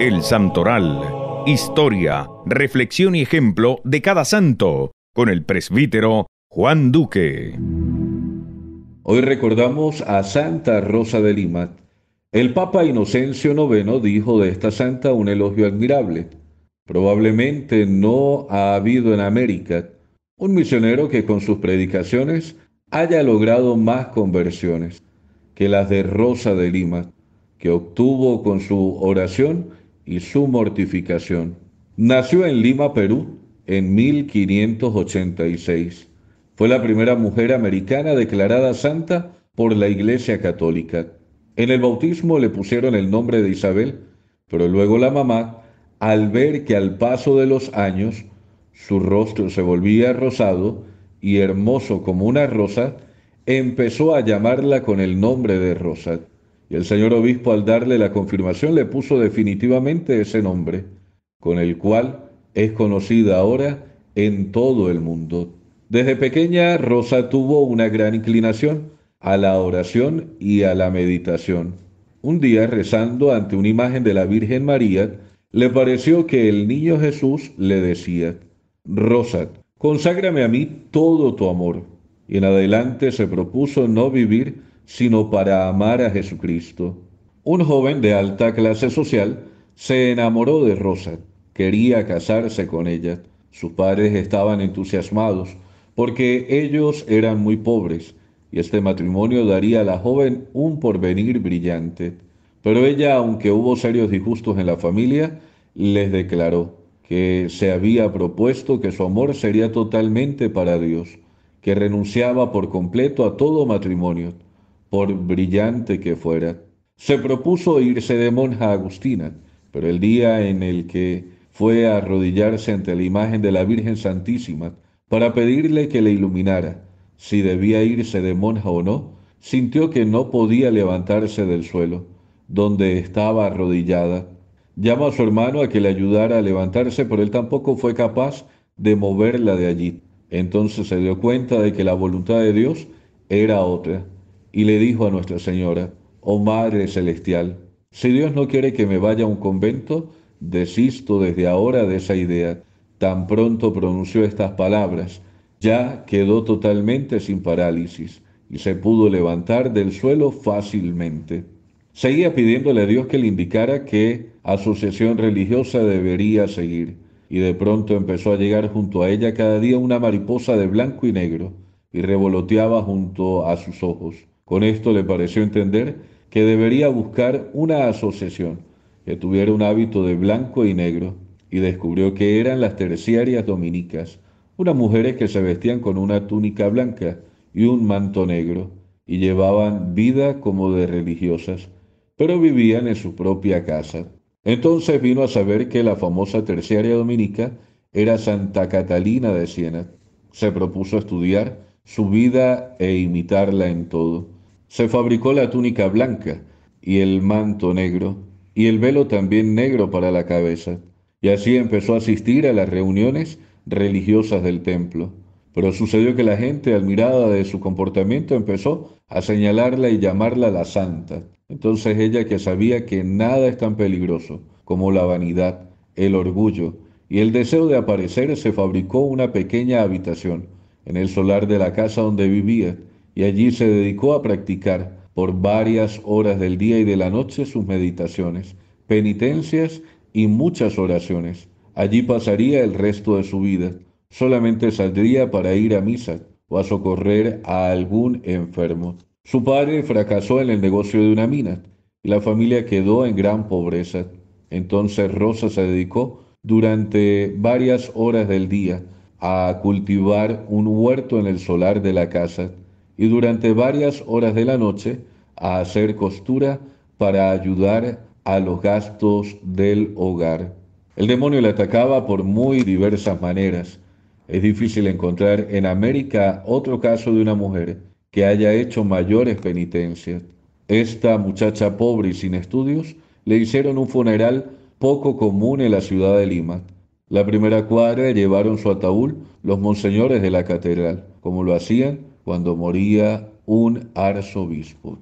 El Santoral. Historia, reflexión y ejemplo de cada santo, con el presbítero Juan Duque. Hoy recordamos a Santa Rosa de Lima. El Papa Inocencio IX dijo de esta santa un elogio admirable. Probablemente no ha habido en América un misionero que con sus predicaciones haya logrado más conversiones que las de Rosa de Lima, que obtuvo con su oración y su mortificación. Nació en Lima, Perú, en 1586. Fue la primera mujer americana declarada santa por la Iglesia Católica. En el bautismo le pusieron el nombre de Isabel, pero luego la mamá, al ver que al paso de los años su rostro se volvía rosado y hermoso como una rosa, empezó a llamarla con el nombre de Rosa. Y el señor obispo al darle la confirmación le puso definitivamente ese nombre, con el cual es conocida ahora en todo el mundo. Desde pequeña, Rosa tuvo una gran inclinación a la oración y a la meditación. Un día, rezando ante una imagen de la Virgen María, le pareció que el niño Jesús le decía, Rosa, conságrame a mí todo tu amor y en adelante se propuso no vivir sino para amar a Jesucristo. Un joven de alta clase social se enamoró de Rosa, quería casarse con ella. Sus padres estaban entusiasmados porque ellos eran muy pobres y este matrimonio daría a la joven un porvenir brillante. Pero ella, aunque hubo serios disgustos en la familia, les declaró que se había propuesto que su amor sería totalmente para Dios que renunciaba por completo a todo matrimonio, por brillante que fuera. Se propuso irse de monja agustina, pero el día en el que fue a arrodillarse ante la imagen de la Virgen Santísima para pedirle que le iluminara si debía irse de monja o no, sintió que no podía levantarse del suelo, donde estaba arrodillada. Llamó a su hermano a que le ayudara a levantarse, pero él tampoco fue capaz de moverla de allí. Entonces se dio cuenta de que la voluntad de Dios era otra y le dijo a Nuestra Señora, oh Madre Celestial, si Dios no quiere que me vaya a un convento, desisto desde ahora de esa idea. Tan pronto pronunció estas palabras, ya quedó totalmente sin parálisis y se pudo levantar del suelo fácilmente. Seguía pidiéndole a Dios que le indicara qué asociación religiosa debería seguir y de pronto empezó a llegar junto a ella cada día una mariposa de blanco y negro y revoloteaba junto a sus ojos. Con esto le pareció entender que debería buscar una asociación que tuviera un hábito de blanco y negro y descubrió que eran las terciarias dominicas, unas mujeres que se vestían con una túnica blanca y un manto negro y llevaban vida como de religiosas, pero vivían en su propia casa. Entonces vino a saber que la famosa terciaria dominica era Santa Catalina de Siena. Se propuso estudiar su vida e imitarla en todo. Se fabricó la túnica blanca y el manto negro y el velo también negro para la cabeza. Y así empezó a asistir a las reuniones religiosas del templo. Pero sucedió que la gente, admirada de su comportamiento, empezó a señalarla y llamarla la santa. Entonces ella que sabía que nada es tan peligroso como la vanidad, el orgullo y el deseo de aparecer, se fabricó una pequeña habitación en el solar de la casa donde vivía y allí se dedicó a practicar por varias horas del día y de la noche sus meditaciones, penitencias y muchas oraciones. Allí pasaría el resto de su vida solamente saldría para ir a misa o a socorrer a algún enfermo. Su padre fracasó en el negocio de una mina y la familia quedó en gran pobreza. Entonces Rosa se dedicó durante varias horas del día a cultivar un huerto en el solar de la casa y durante varias horas de la noche a hacer costura para ayudar a los gastos del hogar. El demonio le atacaba por muy diversas maneras. Es difícil encontrar en América otro caso de una mujer que haya hecho mayores penitencias. Esta muchacha pobre y sin estudios le hicieron un funeral poco común en la ciudad de Lima. La primera cuadra llevaron su ataúd los monseñores de la catedral, como lo hacían cuando moría un arzobispo.